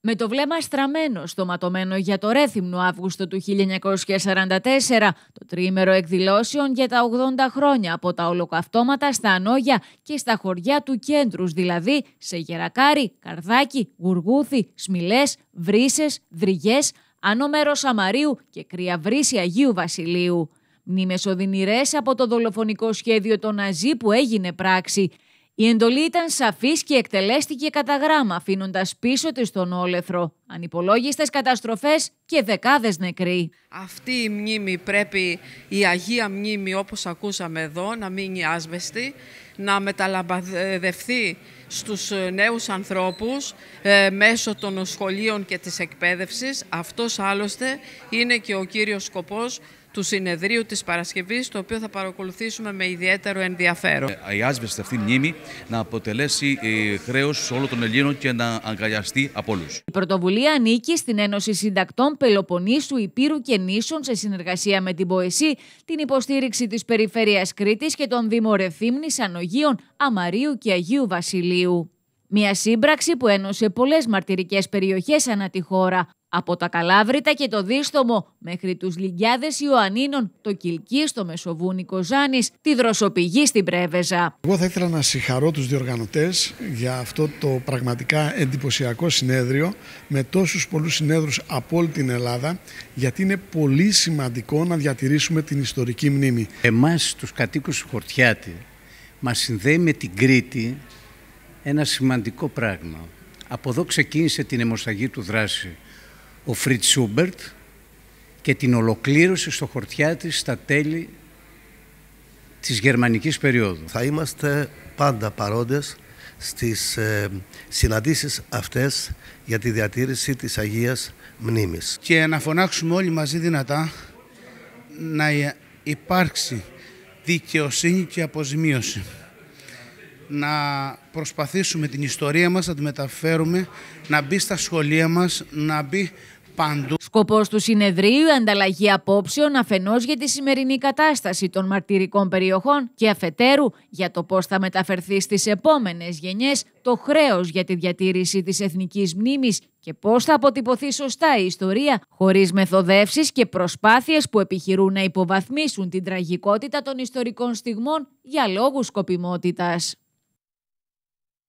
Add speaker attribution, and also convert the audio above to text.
Speaker 1: Με το βλέμμα στραμμένο στο για το ρέθυμνο Αύγουστο του 1944, το τρίμερο εκδηλώσεων για τα 80 χρόνια από τα ολοκαυτώματα στα Ανόγια και στα χωριά του κέντρους, δηλαδή σε Γερακάρι, Καρδάκι, Γουργούθη, Σμιλές, Βρύσες, Δρυγές, Μέρος Αμαρίου και Κρυαβρύση Αγίου Βασιλείου. Μνήμες από το δολοφονικό σχέδιο των Ναζί που έγινε πράξη. Η εντολή ήταν σαφής και εκτελέστηκε κατά γράμμα, αφήνοντας πίσω της τον όλεθρο, Ανυπολόγιστες καταστροφές και δεκάδες νεκροί.
Speaker 2: Αυτή η μνήμη πρέπει, η Αγία Μνήμη όπως ακούσαμε εδώ, να μείνει άσβεστη, να μεταλαμπαδευτεί στους νέους ανθρώπους ε, μέσω των σχολείων και της εκπαίδευσης. Αυτός άλλωστε είναι και ο κύριος σκοπός του συνεδρίου της Παρασκευής, το οποίο θα παρακολουθήσουμε με ιδιαίτερο ενδιαφέρον.
Speaker 3: Ε, η άσβεστη αυτή μνήμη να αποτελέσει ε, χρέος όλων των Ελλήνων και να αγκαλιαστεί από όλους. Η
Speaker 2: πρωτοβουλία ανήκει στην
Speaker 1: Ένωση Συντακτών Πελοποννήσου, Υπήρου και Νήσων σε συνεργασία με την ΠΟΕΣΥ, την υποστήριξη της Περιφέρειας Κρήτης και των Δήμο Ρεθύμνης, Ανογείων, Αμαρίου και Αγίου Βασιλείου. Μια σύμπραξη που ένωσε πολλές μαρτυρικές περιοχές ανά τη χώρα, από τα Καλάβρητα και το Δίστομο μέχρι τους Λιγκιάδες Ιωαννίνων, το Κιλκί στο Μεσοβούνικο Ζάνης, τη Δροσοπηγή στην Πρέβεζα.
Speaker 3: Εγώ θα ήθελα να συγχαρώ τους διοργανωτές για αυτό το πραγματικά εντυπωσιακό συνέδριο με τόσους πολλούς συνέδρους από όλη την Ελλάδα γιατί είναι πολύ σημαντικό να διατηρήσουμε την ιστορική μνήμη. Εμάς τους κατοίκους του Χορτιάτη μας συνδέει με την Κρήτη ένα σημαντικό πράγμα. Από εδώ ξεκίνησε την αιμοσταγή του δράση ο Φριτ Σούμπερτ και την ολοκλήρωση στο χορτιά της στα τέλη της γερμανικής περίοδου. Θα είμαστε πάντα παρόντες στις ε, συναντήσεις αυτές για τη διατήρηση της Αγίας Μνήμης. Και να φωνάξουμε όλοι μαζί δυνατά να ε, υπάρξει δικαιοσύνη και αποζημίωση. Να προσπαθήσουμε την ιστορία μας να τη μεταφέρουμε, να μπει στα σχολεία μας, να μπει παντού. Σκοπός
Speaker 1: του συνεδρίου ανταλλαγή απόψεων αφενός για
Speaker 3: τη σημερινή
Speaker 1: κατάσταση των μαρτυρικών περιοχών και αφετέρου για το πώς θα μεταφερθεί στις επόμενες γενιές το χρέος για τη διατήρηση της εθνικής μνήμης και πώς θα αποτυπωθεί σωστά η ιστορία χωρίς μεθοδεύσεις και προσπάθειες που επιχειρούν να υποβαθμίσουν την τραγικότητα των ιστορικών στιγμών για λόγους σκοπιμότητας.